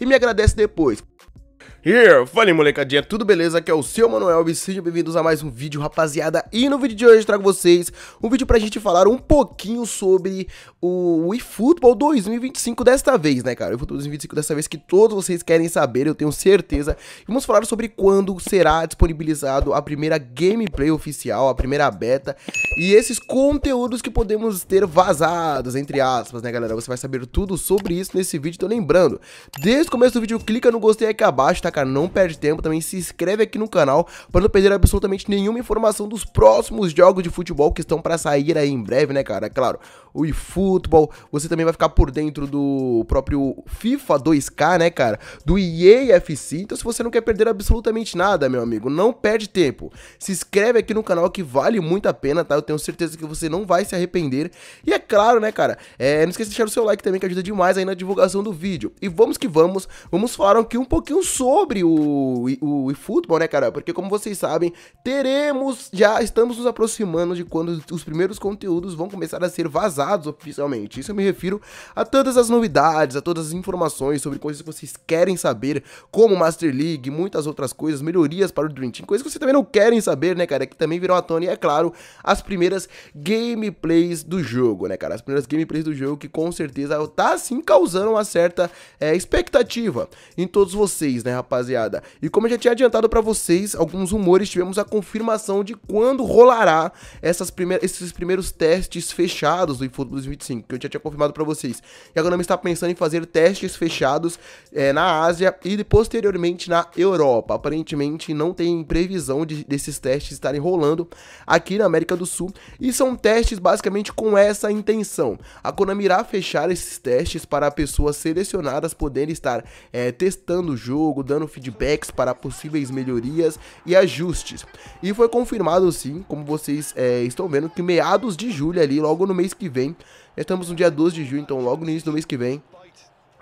e me agradece depois. Here, fala molecadinha, tudo beleza? Aqui é o seu Manuel e sejam bem-vindos a mais um vídeo, rapaziada. E no vídeo de hoje eu trago vocês um vídeo pra gente falar um pouquinho sobre o eFootball 2025 desta vez, né, cara? O eFootball 2025 desta vez que todos vocês querem saber, eu tenho certeza. vamos falar sobre quando será disponibilizado a primeira gameplay oficial, a primeira beta e esses conteúdos que podemos ter vazados, entre aspas, né, galera? Você vai saber tudo sobre isso nesse vídeo, então lembrando, desde o começo do vídeo clica no gostei aqui abaixo, tá? cara? Não perde tempo também, se inscreve aqui no canal para não perder absolutamente nenhuma informação dos próximos jogos de futebol que estão para sair aí em breve, né, cara? É claro, o eFootball, você também vai ficar por dentro do próprio FIFA 2K, né, cara? Do EA FC. Então, se você não quer perder absolutamente nada, meu amigo, não perde tempo. Se inscreve aqui no canal que vale muito a pena, tá? Eu tenho certeza que você não vai se arrepender. E é claro, né, cara? É, não esqueça de deixar o seu like também que ajuda demais aí na divulgação do vídeo. E vamos que vamos, vamos falar aqui um pouquinho sobre sobre o, o, o futebol, né, cara? Porque como vocês sabem, teremos, já estamos nos aproximando de quando os primeiros conteúdos vão começar a ser vazados oficialmente. Isso eu me refiro a todas as novidades, a todas as informações sobre coisas que vocês querem saber, como Master League, muitas outras coisas, melhorias para o Dream Team, coisas que vocês também não querem saber, né, cara? Que também virão à tona e, é claro, as primeiras gameplays do jogo, né, cara? As primeiras gameplays do jogo que com certeza tá sim causando uma certa é, expectativa em todos vocês, né, rapaz? rapaziada. E como eu já tinha adiantado para vocês, alguns rumores tivemos a confirmação de quando rolará essas esses primeiros testes fechados do eFootball 2025, que eu já tinha confirmado para vocês. E agora está pensando em fazer testes fechados é, na Ásia e posteriormente na Europa. Aparentemente não tem previsão de, desses testes estarem rolando aqui na América do Sul e são testes basicamente com essa intenção. A Konami irá fechar esses testes para pessoas selecionadas poderem estar é, testando o jogo, dando dando feedbacks para possíveis melhorias e ajustes. E foi confirmado sim, como vocês é, estão vendo, que meados de julho ali, logo no mês que vem, estamos no dia 12 de julho, então logo no início do mês que vem,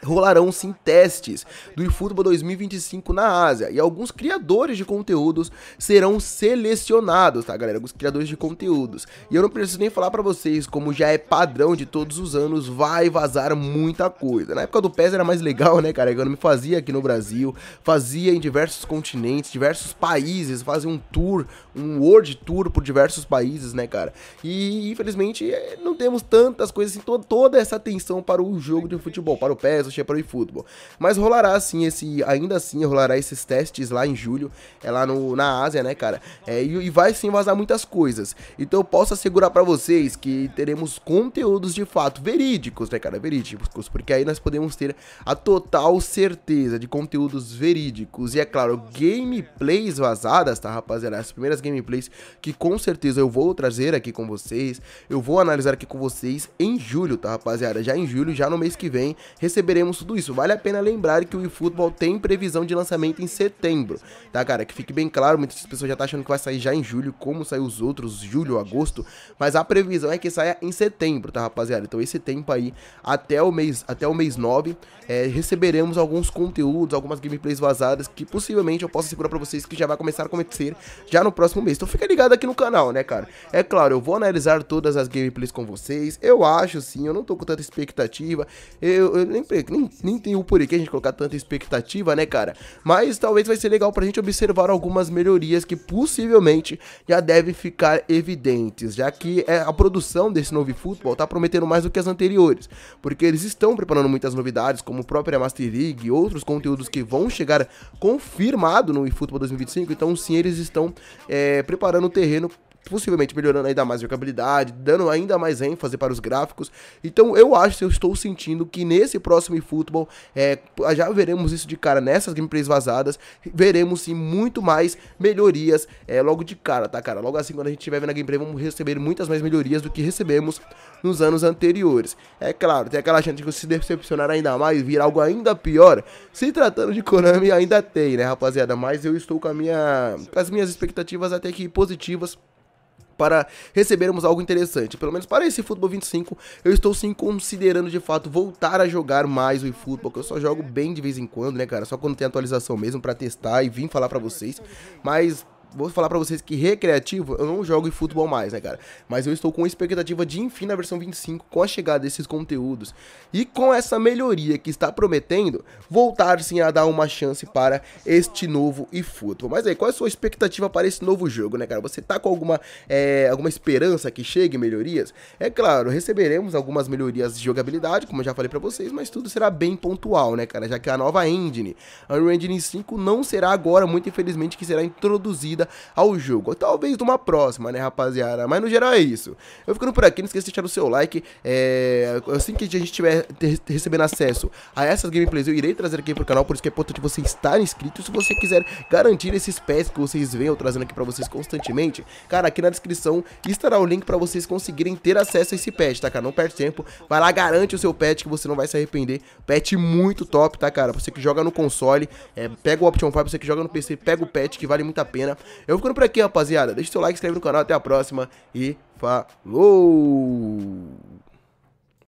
rolarão sim testes do eFootball 2025 na Ásia e alguns criadores de conteúdos serão selecionados, tá galera? Alguns criadores de conteúdos. E eu não preciso nem falar para vocês como já é padrão de todos os anos, vai vazar muita coisa. Na época do PES era mais legal, né, cara? Eu não me fazia aqui no Brasil, fazia em diversos continentes, diversos países, fazia um tour, um world tour por diversos países, né, cara? E infelizmente não temos tantas coisas assim, toda essa atenção para o jogo de futebol, para o PES, assistia para o eFootball. Mas rolará assim esse, ainda assim rolará esses testes lá em julho, é lá no, na Ásia, né, cara? É, e, e, vai sim vazar muitas coisas. Então eu posso assegurar para vocês que teremos conteúdos de fato verídicos, né, cara? Verídicos, porque aí nós podemos ter a total certeza de conteúdos verídicos e é claro, gameplays vazadas, tá, rapaziada? As primeiras gameplays que com certeza eu vou trazer aqui com vocês, eu vou analisar aqui com vocês em julho, tá, rapaziada? Já em julho, já no mês que vem, receberemos teremos tudo isso. Vale a pena lembrar que o eFootball tem previsão de lançamento em setembro, tá, cara? Que fique bem claro, muitas pessoas já estão tá achando que vai sair já em julho, como saiu os outros, julho, agosto, mas a previsão é que saia em setembro, tá, rapaziada? Então esse tempo aí, até o mês, até o mês 9, é, receberemos alguns conteúdos, algumas gameplays vazadas, que possivelmente eu posso segurar pra vocês que já vai começar a acontecer já no próximo mês. Então fica ligado aqui no canal, né, cara? É claro, eu vou analisar todas as gameplays com vocês, eu acho sim, eu não tô com tanta expectativa, eu, eu lembrei, nem, nem tem o porquê a gente colocar tanta expectativa, né, cara? Mas talvez vai ser legal pra gente observar algumas melhorias que possivelmente já devem ficar evidentes, já que é, a produção desse novo futebol tá prometendo mais do que as anteriores, porque eles estão preparando muitas novidades, como própria Master League e outros conteúdos que vão chegar confirmado no eFootball 2025, então sim, eles estão é, preparando o terreno possivelmente melhorando ainda mais a jogabilidade, dando ainda mais ênfase para os gráficos. Então eu acho, eu estou sentindo que nesse próximo eFootball, é, já veremos isso de cara nessas gameplays vazadas, veremos sim muito mais melhorias é, logo de cara, tá cara? Logo assim, quando a gente estiver vendo a gameplay, vamos receber muitas mais melhorias do que recebemos nos anos anteriores. É claro, tem aquela chance de se decepcionar ainda mais, vir algo ainda pior. Se tratando de Konami, ainda tem, né rapaziada? Mas eu estou com, minha, com as minhas expectativas até que positivas para recebermos algo interessante. Pelo menos para esse futebol 25, eu estou sim considerando de fato voltar a jogar mais o eFootball, que eu só jogo bem de vez em quando, né, cara? Só quando tem atualização mesmo para testar e vim falar para vocês. Mas vou falar para vocês que recreativo, eu não jogo em futebol mais, né, cara? Mas eu estou com expectativa de enfim na versão 25 com a chegada desses conteúdos e com essa melhoria que está prometendo, voltar sim a dar uma chance para este novo e futebol. Mas aí, qual é a sua expectativa para esse novo jogo, né, cara? Você tá com alguma, é, alguma esperança que chegue melhorias? É claro, receberemos algumas melhorias de jogabilidade, como eu já falei para vocês, mas tudo será bem pontual, né, cara? Já que a nova engine, a Unreal Engine 5 não será agora, muito infelizmente, que será introduzida ao jogo. ou Talvez numa próxima, né, rapaziada? Mas no geral é isso. Eu ficando por aqui, não esqueça de deixar o seu like. É... Assim que a gente tiver recebendo acesso a essas gameplays, eu irei trazer aqui pro canal, por isso que é importante você estar inscrito. Se você quiser garantir esses pés que vocês eu trazendo aqui pra vocês constantemente, cara, aqui na descrição estará o link pra vocês conseguirem ter acesso a esse pet, tá, cara? Não perde tempo, vai lá, garante o seu pet que você não vai se arrepender. Pet muito top, tá, cara? Pra você que joga no console, é, pega o Option 5, pra você que joga no PC, pega o pet que vale muito a pena. Eu vou ficando por aqui, rapaziada. Deixa o seu like, se inscreve no canal. Até a próxima e falou!